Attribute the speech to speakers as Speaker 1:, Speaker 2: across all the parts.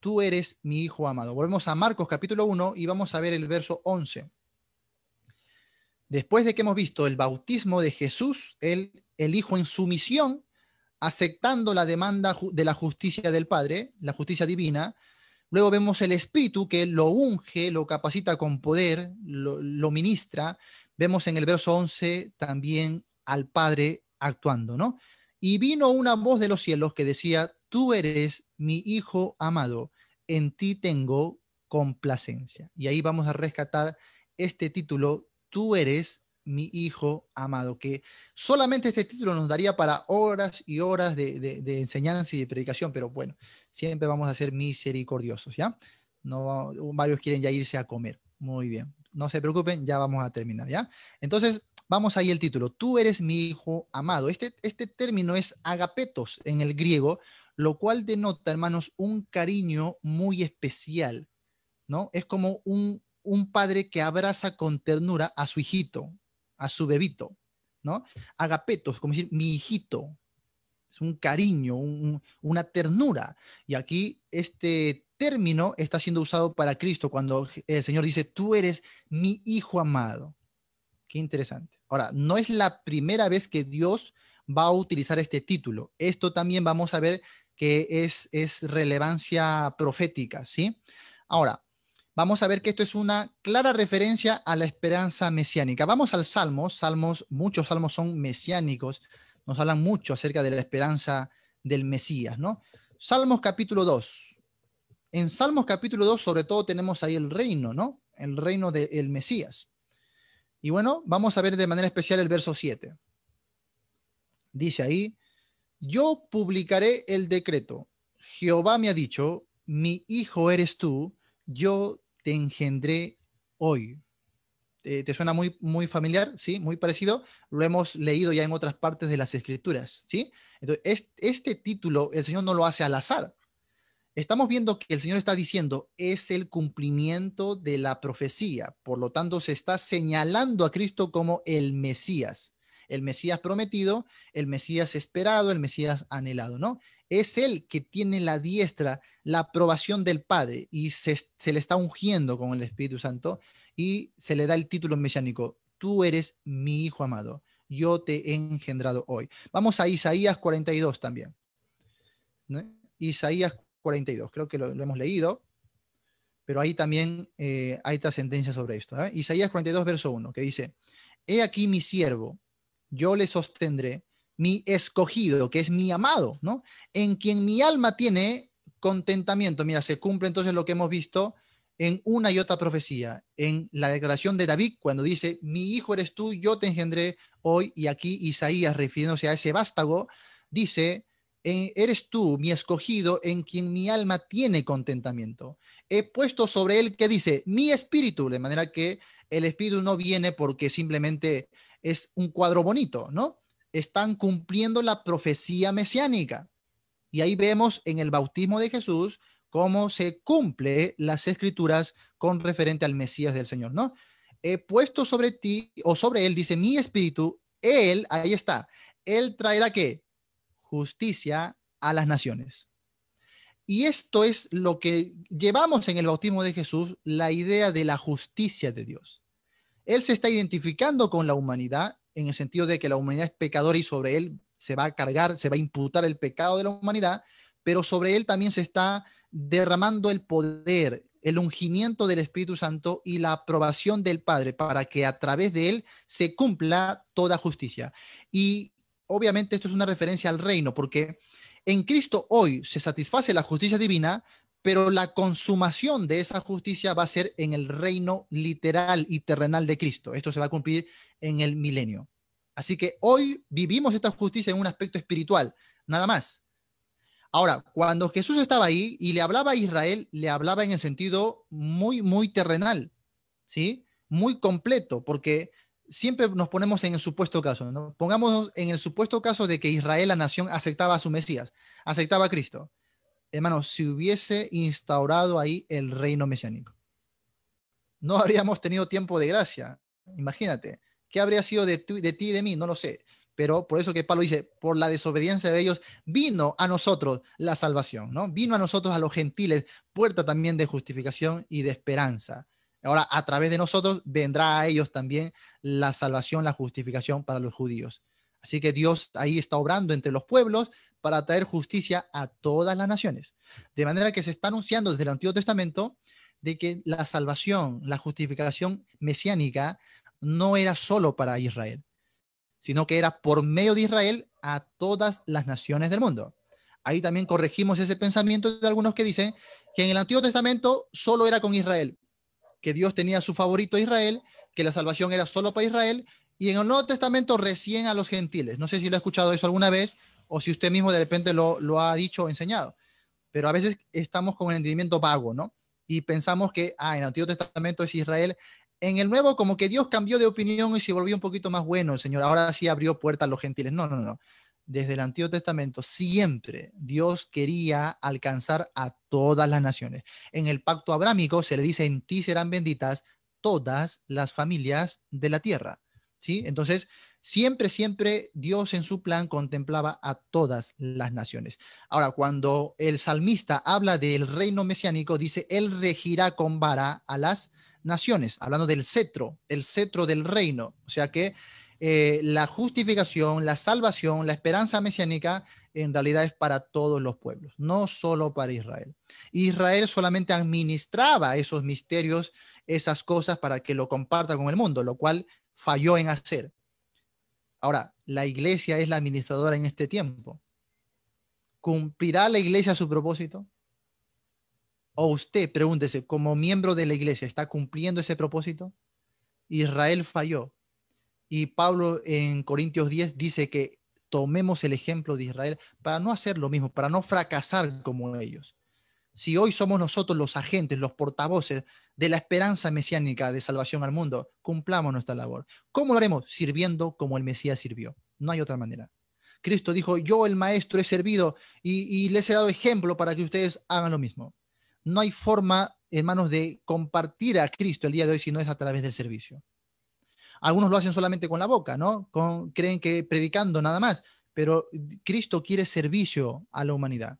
Speaker 1: Tú eres mi hijo amado. Volvemos a Marcos capítulo 1 y vamos a ver el verso 11. Después de que hemos visto el bautismo de Jesús, el hijo en sumisión, aceptando la demanda de la justicia del Padre, la justicia divina, Luego vemos el Espíritu que lo unge, lo capacita con poder, lo, lo, ministra. Vemos en el verso 11 también al Padre actuando, ¿no? Y vino una voz de los cielos que decía, tú eres mi hijo amado, en ti tengo complacencia. Y ahí vamos a rescatar este título, tú eres mi hijo amado, que solamente este título nos daría para horas y horas de, enseñanza y de predicación, pero bueno, siempre vamos a ser misericordiosos, ¿ya? varios quieren ya irse a comer. Muy bien, no se preocupen, ya vamos a terminar, ¿ya? Entonces, vamos ahí el título, tú eres mi hijo amado. Este, este término es agapetos en el griego, lo cual denota, hermanos, un cariño muy especial, ¿no? Es como un, un padre que abraza con ternura a su hijito, a su bebito, ¿no? Agapeto, es como decir, mi hijito, es un cariño, una ternura. Y aquí este término está siendo usado para Cristo cuando el Señor dice, tú eres mi hijo amado. Qué interesante. Ahora, no es la primera vez que Dios va a utilizar este título. Esto también vamos a ver que es, relevancia profética, ¿sí? Ahora, vamos a ver que esto es una clara referencia a la esperanza mesiánica. Vamos al Salmo, Salmos, muchos Salmos son mesiánicos, nos hablan mucho acerca de la esperanza del Mesías, ¿no? Salmos capítulo 2. En Salmos capítulo 2 sobre todo tenemos ahí el reino, ¿no? El reino del Mesías. Y bueno, vamos a ver de manera especial el verso 7. Dice ahí, yo publicaré el decreto. Jehová me ha dicho, mi hijo eres tú, yo te engendré hoy. Eh, ¿Te suena muy, muy familiar? ¿Sí? Muy parecido. Lo hemos leído ya en otras partes de las escrituras. ¿Sí? Entonces, este título el Señor no lo hace al azar. Estamos viendo que el Señor está diciendo, es el cumplimiento de la profecía. Por lo tanto, se está señalando a Cristo como el Mesías el Mesías prometido, el Mesías esperado, el Mesías anhelado, ¿no? Es él que tiene la diestra, la aprobación del Padre y se, le está ungiendo con el Espíritu Santo y se le da el título mesiánico, tú eres mi hijo amado, yo te he engendrado hoy. Vamos a Isaías 42 también. Isaías 42, creo que lo, hemos leído pero ahí también eh, hay trascendencia sobre esto. ¿eh? Isaías 42, verso 1, que dice, He aquí mi siervo, yo le sostendré mi escogido, que es mi amado, ¿no? En quien mi alma tiene contentamiento. Mira, se cumple entonces lo que hemos visto en una y otra profecía, en la declaración de David, cuando dice, mi hijo eres tú, yo te engendré hoy, y aquí Isaías, refiriéndose a ese vástago, dice, eh, eres tú mi escogido en quien mi alma tiene contentamiento. He puesto sobre él que dice, mi espíritu, de manera que el espíritu no viene porque simplemente es un cuadro bonito, ¿no? Están cumpliendo la profecía mesiánica. Y ahí vemos en el bautismo de Jesús cómo se cumple las escrituras con referente al Mesías del Señor, ¿no? He puesto sobre ti o sobre él, dice mi espíritu, él, ahí está, él traerá qué? Justicia a las naciones. Y esto es lo que llevamos en el bautismo de Jesús, la idea de la justicia de Dios. Él se está identificando con la humanidad en el sentido de que la humanidad es pecadora y sobre él se va a cargar, se va a imputar el pecado de la humanidad, pero sobre él también se está derramando el poder, el ungimiento del Espíritu Santo y la aprobación del Padre para que a través de él se cumpla toda justicia. Y obviamente esto es una referencia al reino, porque en Cristo hoy se satisface la justicia divina, pero la consumación de esa justicia va a ser en el reino literal y terrenal de Cristo. Esto se va a cumplir en el milenio. Así que hoy vivimos esta justicia en un aspecto espiritual, nada más. Ahora, cuando Jesús estaba ahí y le hablaba a Israel, le hablaba en el sentido muy, muy terrenal, ¿sí? Muy completo, porque siempre nos ponemos en el supuesto caso, ¿no? pongamos en el supuesto caso de que Israel, la nación, aceptaba a su Mesías, aceptaba a Cristo hermano, si hubiese instaurado ahí el reino mesiánico. No habríamos tenido tiempo de gracia. Imagínate, ¿qué habría sido de, de ti y de mí? No lo sé. Pero por eso que Pablo dice, por la desobediencia de ellos, vino a nosotros la salvación, ¿no? Vino a nosotros, a los gentiles, puerta también de justificación y de esperanza. Ahora, a través de nosotros vendrá a ellos también la salvación, la justificación para los judíos. Así que Dios ahí está obrando entre los pueblos, para traer justicia a todas las naciones. De manera que se está anunciando desde el Antiguo Testamento de que la salvación, la justificación mesiánica no era solo para Israel, sino que era por medio de Israel a todas las naciones del mundo. Ahí también corregimos ese pensamiento de algunos que dicen que en el Antiguo Testamento solo era con Israel, que Dios tenía su favorito Israel, que la salvación era solo para Israel, y en el Nuevo Testamento recién a los gentiles. No sé si lo ha escuchado eso alguna vez, o si usted mismo de repente lo, ha dicho o enseñado. Pero a veces estamos con el entendimiento vago, ¿no? Y pensamos que, ah, en el Antiguo Testamento es Israel, en el Nuevo como que Dios cambió de opinión y se volvió un poquito más bueno, el Señor, ahora sí abrió puertas a los gentiles. No, no, no. Desde el Antiguo Testamento siempre Dios quería alcanzar a todas las naciones. En el pacto abrámico se le dice, en ti serán benditas todas las familias de la tierra. ¿Sí? Entonces, Siempre, siempre Dios en su plan contemplaba a todas las naciones. Ahora, cuando el salmista habla del reino mesiánico, dice, Él regirá con vara a las naciones, hablando del cetro, el cetro del reino. O sea que eh, la justificación, la salvación, la esperanza mesiánica en realidad es para todos los pueblos, no solo para Israel. Israel solamente administraba esos misterios, esas cosas para que lo comparta con el mundo, lo cual falló en hacer. Ahora, la iglesia es la administradora en este tiempo. ¿Cumplirá la iglesia su propósito? O usted, pregúntese, como miembro de la iglesia, ¿está cumpliendo ese propósito? Israel falló. Y Pablo en Corintios 10 dice que tomemos el ejemplo de Israel para no hacer lo mismo, para no fracasar como ellos si hoy somos nosotros los agentes, los portavoces de la esperanza mesiánica de salvación al mundo, cumplamos nuestra labor. ¿Cómo lo haremos? Sirviendo como el Mesías sirvió. No hay otra manera. Cristo dijo, yo el Maestro he servido y, les he dado ejemplo para que ustedes hagan lo mismo. No hay forma, hermanos, de compartir a Cristo el día de hoy si no es a través del servicio. Algunos lo hacen solamente con la boca, ¿no? creen que predicando nada más, pero Cristo quiere servicio a la humanidad.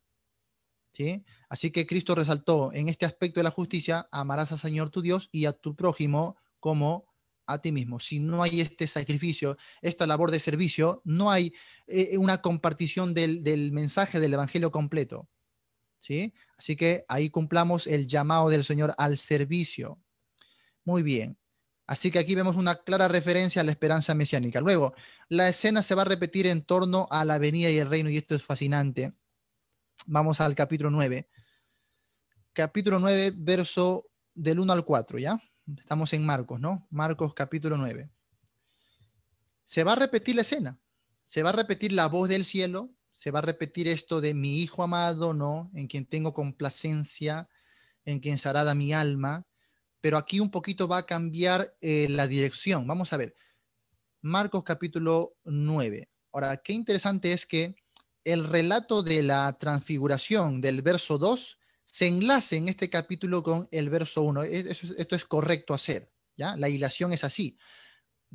Speaker 1: Así que Cristo resaltó en este aspecto de la justicia, amarás al Señor tu Dios y a tu prójimo como a ti mismo. Si no hay este sacrificio, esta labor de servicio, no hay eh, una compartición del, mensaje del Evangelio completo. ¿sí? Así que ahí cumplamos el llamado del Señor al servicio. Muy bien. Así que aquí vemos una clara referencia a la esperanza mesiánica. Luego, la escena se va a repetir en torno a la venida y el reino, y esto es fascinante vamos al capítulo 9. Capítulo 9, verso del 1 al 4, ¿ya? Estamos en Marcos, ¿no? Marcos capítulo 9. Se va a repetir la escena, se va a repetir la voz del cielo, se va a repetir esto de mi hijo amado, ¿no? En quien tengo complacencia, en quien se hará mi alma, pero aquí un poquito va a cambiar eh, la dirección. Vamos a ver. Marcos capítulo 9. Ahora, qué interesante es que el relato de la transfiguración del verso 2 se enlace en este capítulo con el verso 1. E, esto, es correcto hacer, ¿ya? La hilación es así.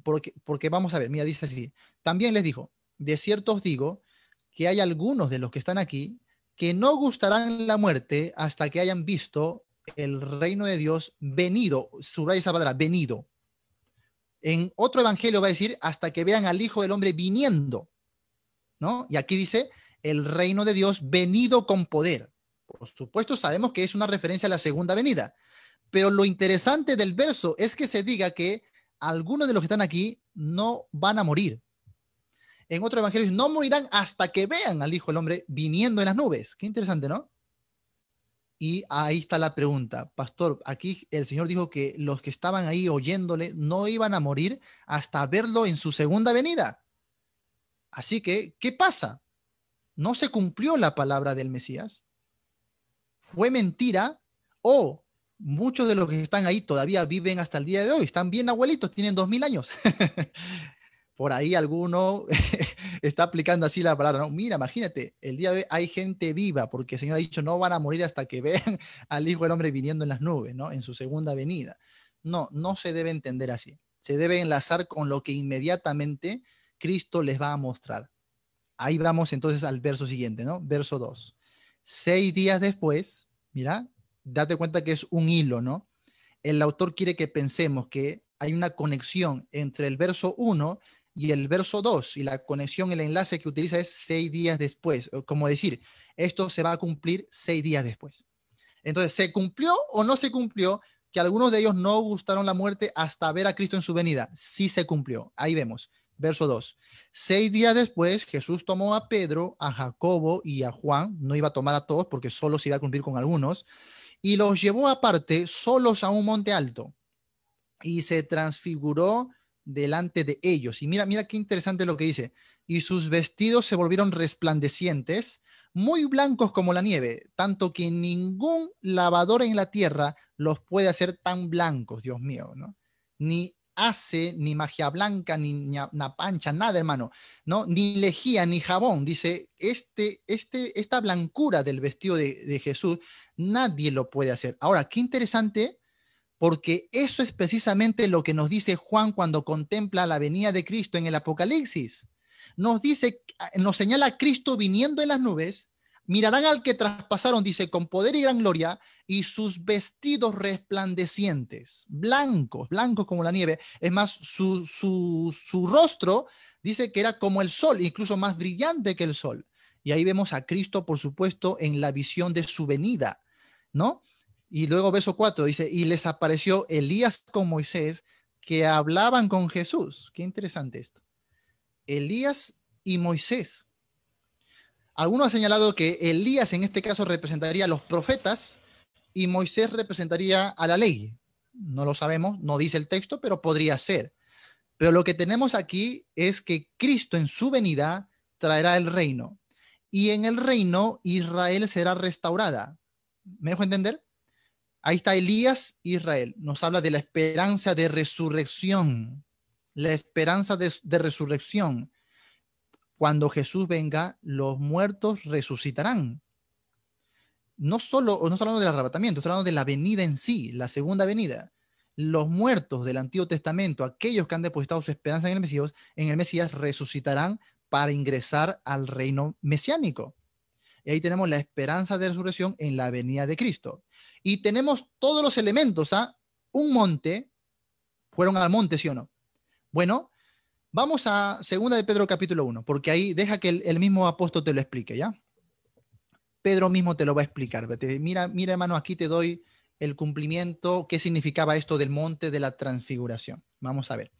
Speaker 1: Porque, porque vamos a ver, mira, dice así. También les dijo, de cierto os digo que hay algunos de los que están aquí que no gustarán la muerte hasta que hayan visto el reino de Dios venido, subraya esa palabra, venido. En otro evangelio va a decir, hasta que vean al Hijo del Hombre viniendo. Y aquí dice, el reino de Dios venido con poder. Por supuesto, sabemos que es una referencia a la segunda venida, pero lo interesante del verso es que se diga que algunos de los que están aquí no van a morir. En otro evangelio no morirán hasta que vean al Hijo del Hombre viniendo en las nubes. Qué interesante, ¿no? Y ahí está la pregunta, pastor, aquí el Señor dijo que los que estaban ahí oyéndole no iban a morir hasta verlo en su segunda venida. Así que, ¿qué pasa? ¿No se cumplió la palabra del Mesías? ¿Fue mentira? ¿O muchos de los que están ahí todavía viven hasta el día de hoy? Están bien abuelitos, tienen dos mil años. Por ahí alguno está aplicando así la palabra. No, mira, imagínate, el día de hoy hay gente viva, porque el Señor ha dicho, no van a morir hasta que vean al Hijo del Hombre viniendo en las nubes, ¿no? En su segunda venida. No, no se debe entender así. Se debe enlazar con lo que inmediatamente Cristo les va a mostrar. Ahí vamos entonces al verso siguiente, ¿no? Verso 2. Seis días después, mira, date cuenta que es un hilo, ¿no? El autor quiere que pensemos que hay una conexión entre el verso 1 y el verso 2, y la conexión, el enlace que utiliza es seis días después, como decir, esto se va a cumplir seis días después. Entonces, ¿se cumplió o no se cumplió? Que algunos de ellos no gustaron la muerte hasta ver a Cristo en su venida. Sí se cumplió, ahí vemos. Verso 2. Seis días después, Jesús tomó a Pedro, a Jacobo y a Juan, no iba a tomar a todos porque solo se iba a cumplir con algunos, y los llevó aparte solos a un monte alto y se transfiguró delante de ellos. Y mira, mira qué interesante lo que dice. Y sus vestidos se volvieron resplandecientes, muy blancos como la nieve, tanto que ningún lavador en la tierra los puede hacer tan blancos, Dios mío, ¿no? Ni hace ni magia blanca, ni, una pancha, nada, hermano, ¿no? Ni lejía, ni jabón. Dice, este, este, esta blancura del vestido de, Jesús, nadie lo puede hacer. Ahora, qué interesante, porque eso es precisamente lo que nos dice Juan cuando contempla la venida de Cristo en el Apocalipsis. Nos dice, nos señala Cristo viniendo en las nubes, mirarán al que traspasaron, dice, con poder y gran gloria, y sus vestidos resplandecientes, blancos, blancos como la nieve. Es más, su, rostro dice que era como el sol, incluso más brillante que el sol. Y ahí vemos a Cristo, por supuesto, en la visión de su venida, ¿no? Y luego verso 4 dice, y les apareció Elías con Moisés, que hablaban con Jesús. Qué interesante esto. Elías y Moisés algunos han señalado que Elías en este caso representaría a los profetas y Moisés representaría a la ley. No lo sabemos, no dice el texto, pero podría ser. Pero lo que tenemos aquí es que Cristo en su venida traerá el reino y en el reino Israel será restaurada. ¿Me dejo entender? Ahí está Elías, Israel. Nos habla de la esperanza de resurrección. La esperanza de, de resurrección cuando Jesús venga, los muertos resucitarán. No solo, no estamos hablando del arrebatamiento, estamos hablando de la venida en sí, la segunda venida. Los muertos del Antiguo Testamento, aquellos que han depositado su esperanza en el Mesías, en el Mesías resucitarán para ingresar al reino mesiánico. Y ahí tenemos la esperanza de resurrección en la venida de Cristo. Y tenemos todos los elementos a ¿ah? un monte. Fueron al monte, ¿sí o no? Bueno, Vamos a segunda de Pedro capítulo 1, porque ahí deja que el, mismo apóstol te lo explique, ¿ya? Pedro mismo te lo va a explicar. mira, mira, hermano, aquí te doy el cumplimiento, qué significaba esto del monte de la transfiguración. Vamos a ver.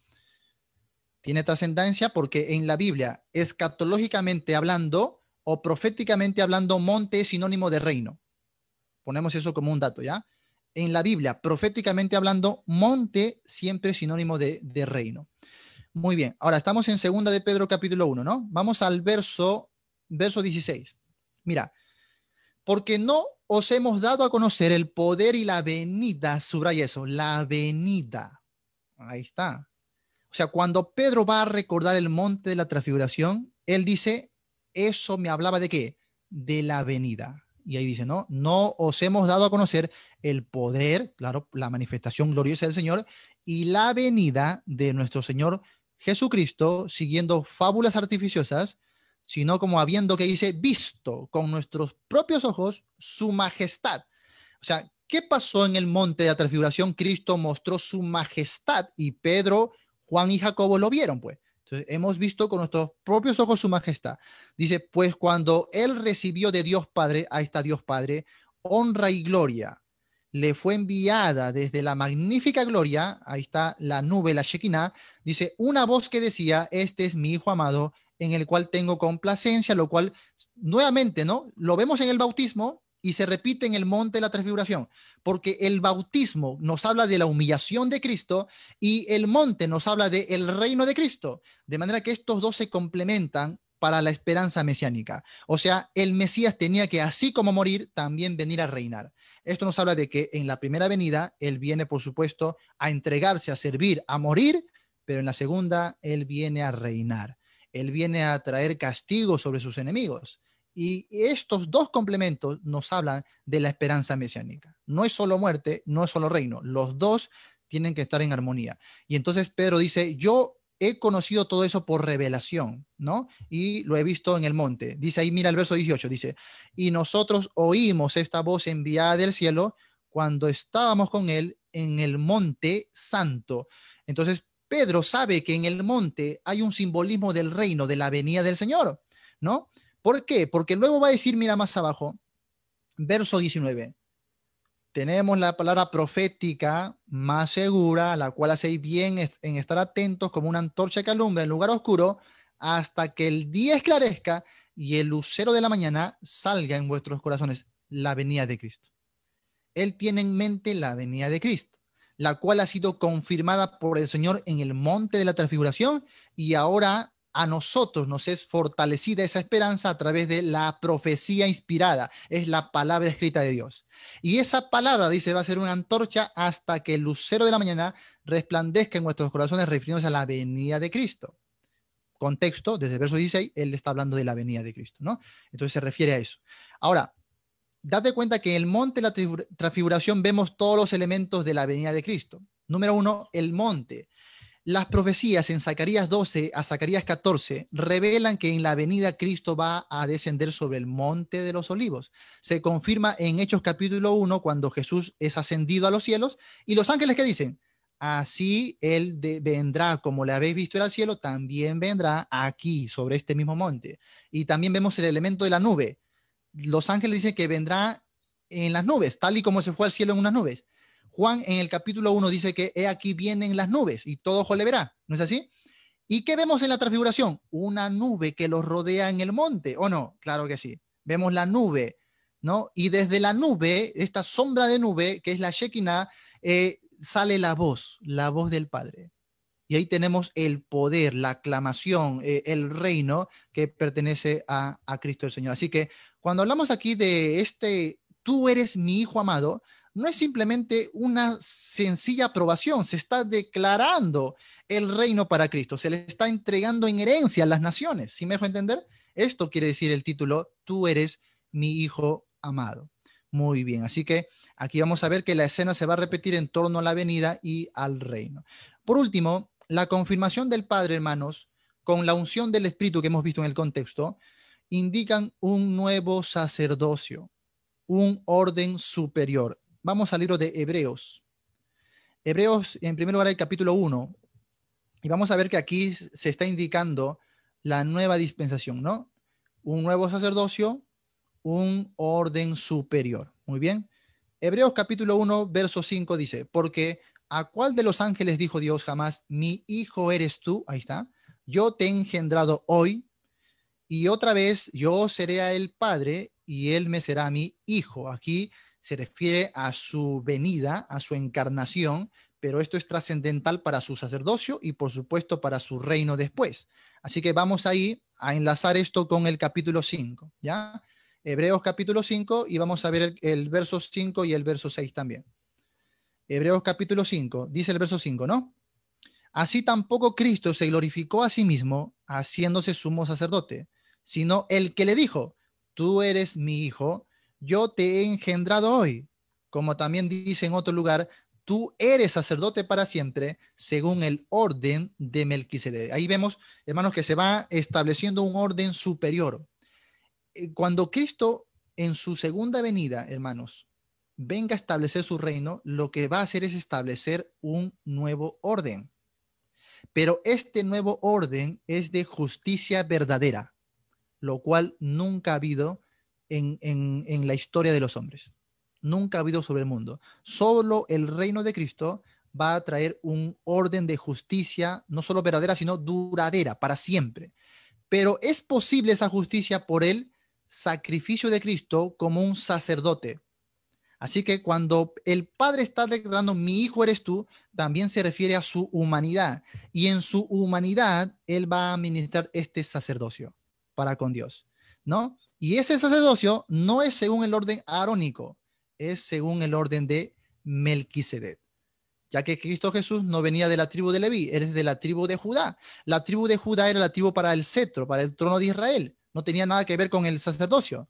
Speaker 1: Tiene trascendencia porque en la Biblia, escatológicamente hablando o proféticamente hablando, monte es sinónimo de reino. Ponemos eso como un dato, ¿ya? En la Biblia, proféticamente hablando, monte siempre es sinónimo de reino. Muy bien, ahora estamos en segunda de Pedro capítulo 1, ¿no? Vamos al verso, verso 16. Mira, porque no os hemos dado a conocer el poder y la venida, subraya eso, la venida. Ahí está. O sea, cuando Pedro va a recordar el monte de la transfiguración, él dice, eso me hablaba de qué? De la venida. Y ahí dice, ¿no? No os hemos dado a conocer el poder, claro, la manifestación gloriosa del Señor y la venida de nuestro Señor Jesucristo siguiendo fábulas artificiosas, sino como habiendo que dice, visto con nuestros propios ojos su majestad. O sea, ¿qué pasó en el monte de la transfiguración? Cristo mostró su majestad y Pedro, Juan y Jacobo lo vieron, pues. Entonces, hemos visto con nuestros propios ojos su majestad. Dice, pues cuando él recibió de Dios Padre, ahí está Dios Padre, honra y gloria le fue enviada desde la magnífica gloria, ahí está la nube, la Shekinah, dice, una voz que decía, este es mi hijo amado, en el cual tengo complacencia, lo cual, nuevamente, ¿no? Lo vemos en el bautismo y se repite en el monte de la transfiguración, porque el bautismo nos habla de la humillación de Cristo y el monte nos habla del el reino de Cristo, de manera que estos dos se complementan para la esperanza mesiánica. O sea, el Mesías tenía que, así como morir, también venir a reinar. Esto nos habla de que en la primera venida Él viene, por supuesto, a entregarse, a servir, a morir, pero en la segunda Él viene a reinar. Él viene a traer castigo sobre sus enemigos. Y estos dos complementos nos hablan de la esperanza mesiánica. No es solo muerte, no es solo reino. Los dos tienen que estar en armonía. Y entonces Pedro dice, yo he conocido todo eso por revelación, ¿no? Y lo he visto en el monte. Dice ahí, mira el verso 18, dice, y nosotros oímos esta voz enviada del cielo cuando estábamos con él en el monte santo. Entonces, Pedro sabe que en el monte hay un simbolismo del reino, de la venida del Señor, ¿no? ¿Por qué? Porque luego va a decir, mira más abajo, verso 19, tenemos la palabra profética más segura, la cual hacéis bien en estar atentos como una antorcha que alumbra en lugar oscuro, hasta que el día esclarezca y el lucero de la mañana salga en vuestros corazones, la venida de Cristo. Él tiene en mente la venida de Cristo, la cual ha sido confirmada por el Señor en el monte de la transfiguración y ahora a nosotros nos es fortalecida esa esperanza a través de la profecía inspirada, es la palabra escrita de Dios. Y esa palabra, dice, va a ser una antorcha hasta que el lucero de la mañana resplandezca en nuestros corazones refiriéndose a la venida de Cristo. Contexto, desde el verso 16, él está hablando de la venida de Cristo, ¿no? Entonces se refiere a eso. Ahora, date cuenta que en el monte de la transfiguración vemos todos los elementos de la venida de Cristo. Número uno, el monte. Las profecías en Zacarías 12 a Zacarías 14 revelan que en la venida Cristo va a descender sobre el monte de los olivos. Se confirma en Hechos capítulo 1 cuando Jesús es ascendido a los cielos y los ángeles que dicen, así él vendrá como le habéis visto al cielo, también vendrá aquí sobre este mismo monte. Y también vemos el elemento de la nube. Los ángeles dicen que vendrá en las nubes, tal y como se fue al cielo en unas nubes. Juan en el capítulo 1 dice que he aquí vienen las nubes y todo ojo le verá, ¿no es así? ¿Y qué vemos en la transfiguración? Una nube que los rodea en el monte, ¿o no? Claro que sí. Vemos la nube, ¿no? Y desde la nube, esta sombra de nube, que es la Shekinah, eh, sale la voz, la voz del Padre. Y ahí tenemos el poder, la aclamación, eh, el reino que pertenece a, a Cristo el Señor. Así que cuando hablamos aquí de este, tú eres mi hijo amado, no es simplemente una sencilla aprobación, se está declarando el reino para Cristo, se le está entregando en herencia a las naciones. Si me dejo entender? Esto quiere decir el título, tú eres mi hijo amado. Muy bien, así que aquí vamos a ver que la escena se va a repetir en torno a la venida y al reino. Por último, la confirmación del Padre, hermanos, con la unción del Espíritu que hemos visto en el contexto, indican un nuevo sacerdocio, un orden superior vamos al libro de Hebreos. Hebreos, en primer lugar, el capítulo 1. Y vamos a ver que aquí se está indicando la nueva dispensación, ¿no? Un nuevo sacerdocio, un orden superior. Muy bien. Hebreos capítulo 1, verso 5 dice, porque ¿a cuál de los ángeles dijo Dios jamás, mi hijo eres tú? Ahí está. Yo te he engendrado hoy y otra vez yo seré a padre y él me será mi hijo. Aquí se refiere a su venida, a su encarnación, pero esto es trascendental para su sacerdocio y por supuesto para su reino después. Así que vamos ahí a enlazar esto con el capítulo 5, ¿ya? Hebreos capítulo 5 y vamos a ver el, verso 5 y el verso 6 también. Hebreos capítulo 5, dice el verso 5, ¿no? Así tampoco Cristo se glorificó a sí mismo haciéndose sumo sacerdote, sino el que le dijo, tú eres mi hijo, yo te he engendrado hoy. Como también dice en otro lugar, tú eres sacerdote para siempre según el orden de Melquisedec. Ahí vemos, hermanos, que se va estableciendo un orden superior. Eh, cuando Cristo en su segunda venida, hermanos, venga a establecer su reino, lo que va a hacer es establecer un nuevo orden. Pero este nuevo orden es de justicia verdadera, lo cual nunca ha habido en, la historia de los hombres. Nunca ha habido sobre el mundo. Solo el reino de Cristo va a traer un orden de justicia, no solo verdadera, sino duradera, para siempre. Pero es posible esa justicia por el sacrificio de Cristo como un sacerdote. Así que cuando el Padre está declarando, mi hijo eres tú, también se refiere a su humanidad. Y en su humanidad, Él va a administrar este sacerdocio para con Dios. ¿No? Y ese sacerdocio no es según el orden arónico, es según el orden de Melquisedec, ya que Cristo Jesús no venía de la tribu de Leví, es de la tribu de Judá. La tribu de Judá era la tribu para el cetro, para el trono de Israel, no tenía nada que ver con el sacerdocio,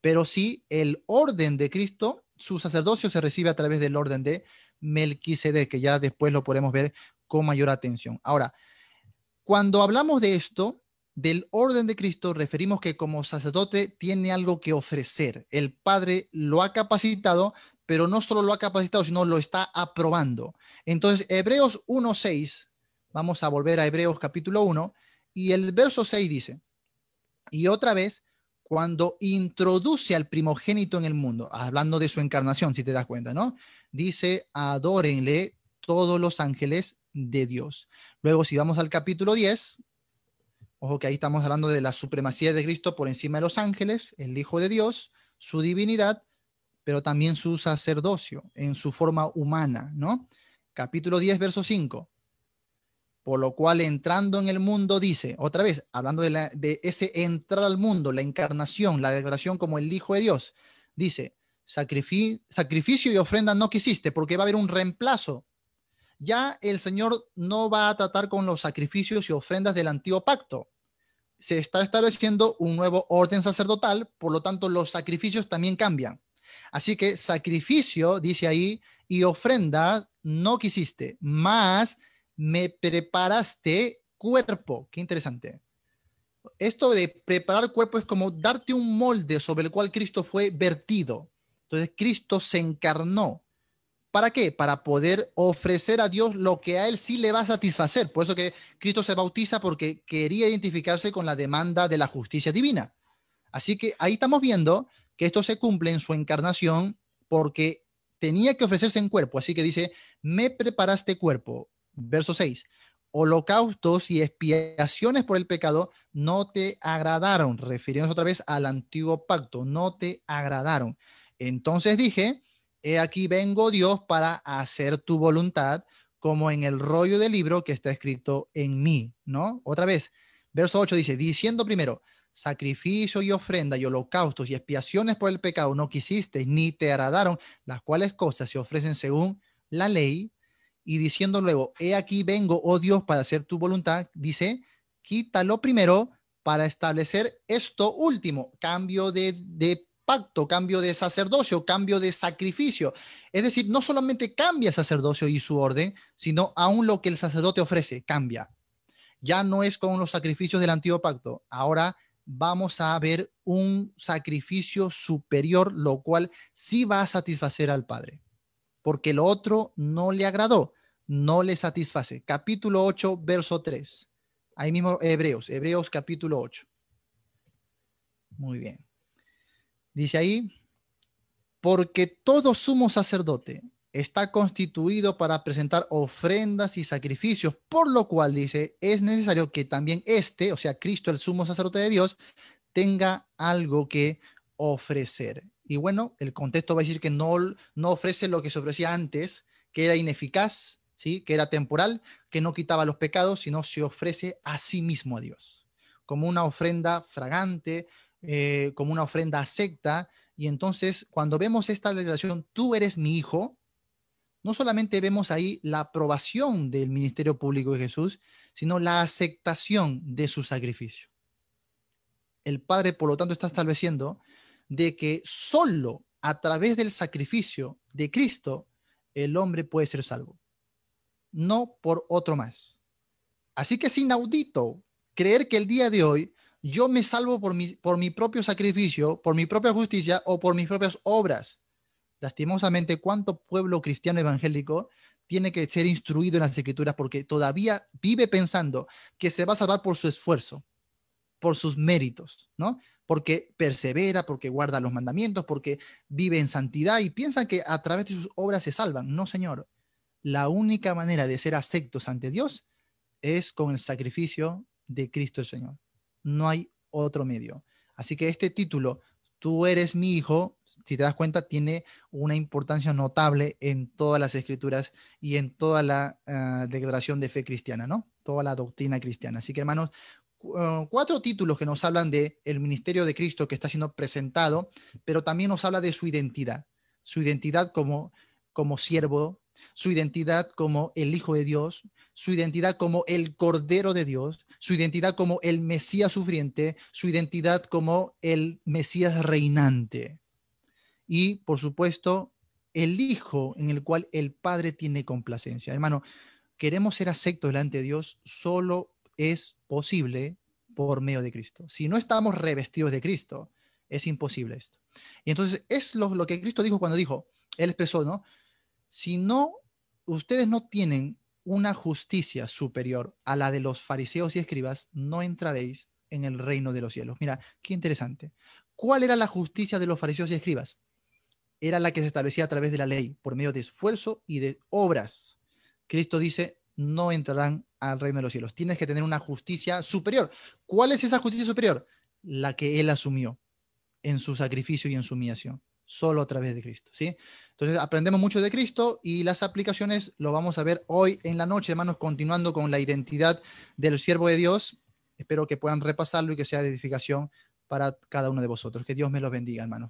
Speaker 1: pero sí el orden de Cristo, su sacerdocio se recibe a través del orden de Melquisedec, que ya después lo podemos ver con mayor atención. Ahora, cuando hablamos de esto, del orden de Cristo referimos que como sacerdote tiene algo que ofrecer. El Padre lo ha capacitado, pero no solo lo ha capacitado, sino lo está aprobando. Entonces, Hebreos 1.6, vamos a volver a Hebreos capítulo 1, y el verso 6 dice, y otra vez, cuando introduce al primogénito en el mundo, hablando de su encarnación, si te das cuenta, ¿no? Dice, adórenle todos los ángeles de Dios. Luego, si vamos al capítulo 10, Ojo que ahí estamos hablando de la supremacía de Cristo por encima de los ángeles, el Hijo de Dios, su divinidad, pero también su sacerdocio en su forma humana, ¿no? Capítulo 10, verso 5. Por lo cual entrando en el mundo dice, otra vez, hablando de, de ese entrar al mundo, la encarnación, la declaración como el Hijo de Dios, dice, sacrificio y ofrenda no quisiste porque va a haber un reemplazo ya el Señor no va a tratar con los sacrificios y ofrendas del antiguo pacto se está estableciendo un nuevo orden sacerdotal, por lo tanto los sacrificios también cambian. Así que sacrificio, dice ahí, y ofrenda no quisiste, más me preparaste cuerpo. Qué interesante. Esto de preparar cuerpo es como darte un molde sobre el cual Cristo fue vertido. Entonces Cristo se encarnó ¿Para qué? Para poder ofrecer a Dios lo que a Él sí le va a satisfacer. Por eso que Cristo se bautiza porque quería identificarse con la demanda de la justicia divina. Así que ahí estamos viendo que esto se cumple en su encarnación porque tenía que ofrecerse en cuerpo. Así que dice, me preparaste cuerpo. Verso 6 holocaustos y expiaciones por el pecado no te agradaron, refiriéndose otra vez al antiguo pacto, no te agradaron. Entonces dije, He aquí vengo Dios para hacer tu voluntad, como en el rollo del libro que está escrito en mí, ¿no? Otra vez, verso 8 dice, diciendo primero, sacrificio y ofrenda y holocaustos y expiaciones por el pecado no quisiste, ni te agradaron, las cuales cosas se ofrecen según la ley, y diciendo luego, he aquí vengo, oh Dios, para hacer tu voluntad, dice, quítalo primero para establecer esto último, cambio de, de pacto, cambio de sacerdocio, cambio de sacrificio. Es decir, no solamente cambia el sacerdocio y su orden, sino aún lo que el sacerdote ofrece cambia. Ya no es con los sacrificios del antiguo pacto, ahora vamos a ver un sacrificio superior, lo cual sí va a satisfacer al Padre, porque lo otro no le agradó, no le satisface. Capítulo 8, verso 3. Ahí mismo Hebreos, Hebreos capítulo 8. Muy bien. Dice ahí, porque todo sumo sacerdote está constituido para presentar ofrendas y sacrificios, por lo cual dice, es necesario que también este, o sea, Cristo el sumo sacerdote de Dios, tenga algo que ofrecer. Y bueno, el contexto va a decir que no, no ofrece lo que se ofrecía antes, que era ineficaz, ¿sí? que era temporal, que no quitaba los pecados, sino se ofrece a sí mismo a Dios, como una ofrenda fragante, eh, como una ofrenda acepta. Y entonces, cuando vemos esta declaración, tú eres mi hijo, no solamente vemos ahí la aprobación del ministerio público de Jesús, sino la aceptación de su sacrificio. El Padre, por lo tanto, está estableciendo de que solo a través del sacrificio de Cristo el hombre puede ser salvo, no por otro más. Así que es inaudito creer que el día de hoy yo me salvo por mi, por mi propio sacrificio, por mi propia justicia o por mis propias obras. Lastimosamente, ¿cuánto pueblo cristiano evangélico tiene que ser instruido en las escrituras porque todavía vive pensando que se va a salvar por su esfuerzo, por sus méritos, ¿no? Porque persevera, porque guarda los mandamientos, porque vive en santidad y piensa que a través de sus obras se salvan. No, Señor. La única manera de ser aceptos ante Dios es con el sacrificio de Cristo el Señor no hay otro medio. Así que este título, Tú eres mi hijo, si te das cuenta, tiene una importancia notable en todas las escrituras y en toda la ah, declaración de fe cristiana, ¿no? Toda la doctrina cristiana. Así que hermanos, ah, cuatro títulos que nos hablan de el ministerio de Cristo que está siendo presentado, pero también nos habla de su identidad, su identidad como como siervo, su identidad como el hijo de Dios, su identidad como el Cordero de Dios, su identidad como el Mesías sufriente, su identidad como el Mesías reinante. Y, por supuesto, el Hijo en el cual el Padre tiene complacencia. Hermano, queremos ser aceptos delante de Dios, solo es posible por medio de Cristo. Si no estamos revestidos de Cristo, es imposible esto. Y entonces es lo, que Cristo dijo cuando dijo, Él expresó, ¿no? Si no, ustedes no tienen una justicia superior a la de los fariseos y escribas, no entraréis en el reino de los cielos. Mira, qué interesante. ¿Cuál era la justicia de los fariseos y escribas? Era la que se establecía a través de la ley, por medio de esfuerzo y de obras. Cristo dice, no entrarán al reino de los cielos. Tienes que tener una justicia superior. ¿Cuál es esa justicia superior? La que Él asumió en su sacrificio y en su humillación solo a través de Cristo, ¿sí? Entonces aprendemos mucho de Cristo y las aplicaciones lo vamos a ver hoy en la noche, hermanos, continuando con la identidad del siervo de Dios. Espero que puedan repasarlo y que sea de edificación para cada uno de vosotros. Que Dios me los bendiga, hermanos.